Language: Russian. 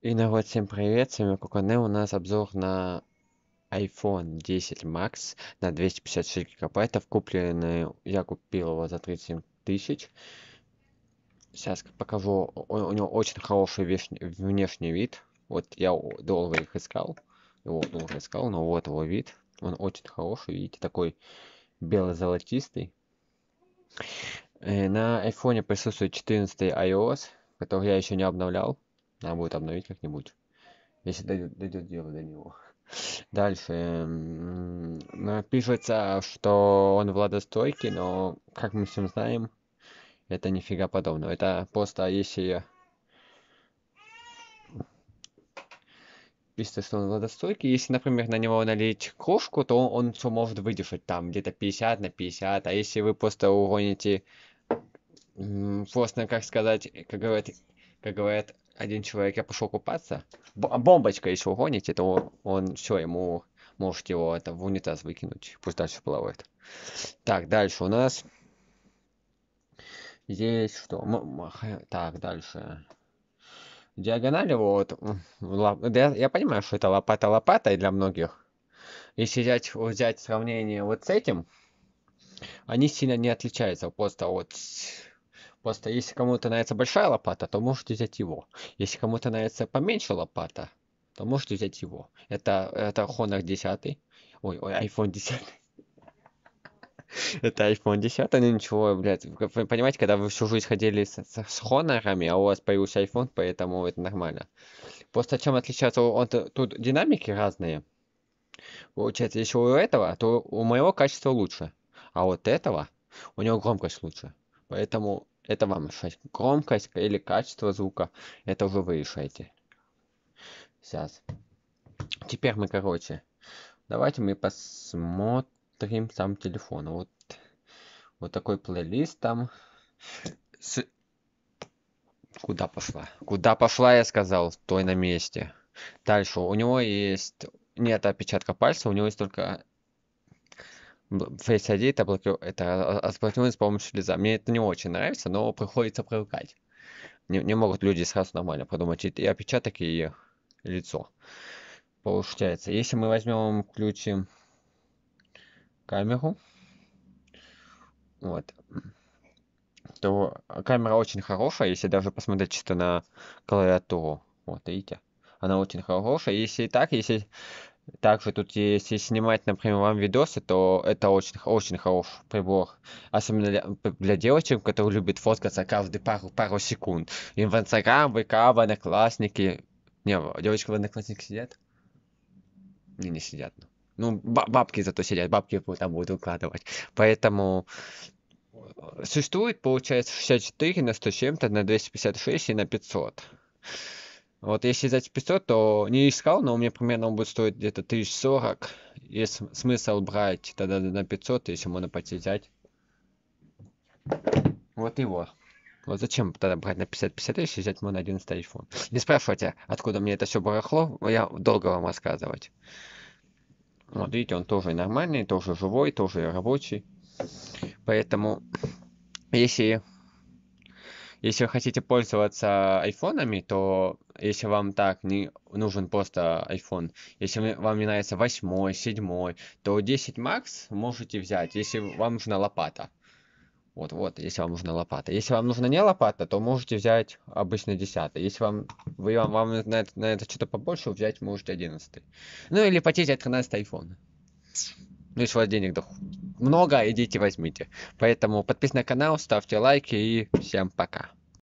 И народ, всем привет, с вами Куконе, у нас обзор на iPhone 10 Max на 256 гигабайтов, купленный, я купил его за 37 тысяч. Сейчас покажу, у, у него очень хороший внешний, внешний вид, вот я долго их искал, его долго искал, но вот его вид, он очень хороший, видите, такой бело-золотистый. Э, на iPhone присутствует 14 iOS, который я еще не обновлял надо будет обновить как-нибудь. Если дойдет, дойдет дело до него. Дальше. Ну, пишется, что он владостойкий, но, как мы всем знаем, это нифига подобного. Это просто если... Пишется, что он владостойкий. Если, например, на него налить крошку, то он, он все может выдержать там где-то 50 на 50. А если вы просто угоните Просто, как сказать, как говорят, как говорят, один человек, я пошел купаться, бомбочка еще угоните, то он, все, ему, можете его это, в унитаз выкинуть, пусть дальше плавает. Так, дальше у нас здесь что? Так, дальше. Диагонали вот, ну, я понимаю, что это лопата-лопата для многих. Если взять, взять сравнение вот с этим, они сильно не отличаются просто вот. Просто если кому-то нравится большая лопата, то можете взять его. Если кому-то нравится поменьше лопата, то можете взять его. Это, это Honor 10. Ой, ой, iPhone 10. Это iPhone 10, ну ничего, блядь. Вы понимаете, когда вы всю жизнь ходили с, с, с хонорами, а у вас появился iPhone, поэтому это нормально. Просто чем отличается, он, тут динамики разные. Получается, если у этого, то у моего качество лучше. А вот этого, у него громкость лучше. Поэтому это вам решать. Громкость или качество звука, это уже вы решаете. Сейчас. Теперь мы, короче, давайте мы посмотрим сам телефон. Вот, вот такой плейлист там. С... Куда пошла? Куда пошла, я сказал, той на месте. Дальше, у него есть... Нет отпечатка пальца, у него есть только Face ID это, блоки... это разблокирование с помощью лиза. Мне это не очень нравится, но приходится привыкать. Не, не могут люди сразу нормально подумать и отпечаток, и лицо. Получается, если мы возьмем, включим камеру, вот, то камера очень хорошая, если даже посмотреть чисто на клавиатуру. Вот, видите? Она очень хорошая. Если так, если также тут, если снимать, например, вам видосы, то это очень, очень хороший прибор. Особенно для, для девочек, которые любят фоткаться каждые пару, пару секунд. Им в Инстаграм, ВК, в Одноклассники. Не, девочка в Одноклассниках сидят? Не, не сидят. Ну, ну бабки зато сидят, бабки там будут укладывать. Поэтому э, существует, получается, 64 на 100 чем-то, на 256 и на 500. Вот если взять 500, то не искал, но у меня примерно он будет стоить где-то 1040. Есть смысл брать тогда на 500, если можно взять. Вот его. Вот зачем тогда брать на 50-50 если взять мой на 11 iPhone? Не спрашивайте, откуда мне это все барахло, я долго вам рассказывать. Вот видите, он тоже нормальный, тоже живой, тоже рабочий. Поэтому, если, если вы хотите пользоваться айфонами, то если вам так не нужен просто iPhone, если вам не нравится 8, 7, то 10 Max можете взять, если вам нужна лопата. Вот-вот, если вам нужна лопата. Если вам нужна не лопата, то можете взять обычно 10. Если вам, вы, вам, вам на, это, на это что-то побольше взять, можете 11. Ну или потеть 13 iPhone. Ну, если у вас денег много, идите возьмите. Поэтому подписывайтесь на канал, ставьте лайки и всем пока.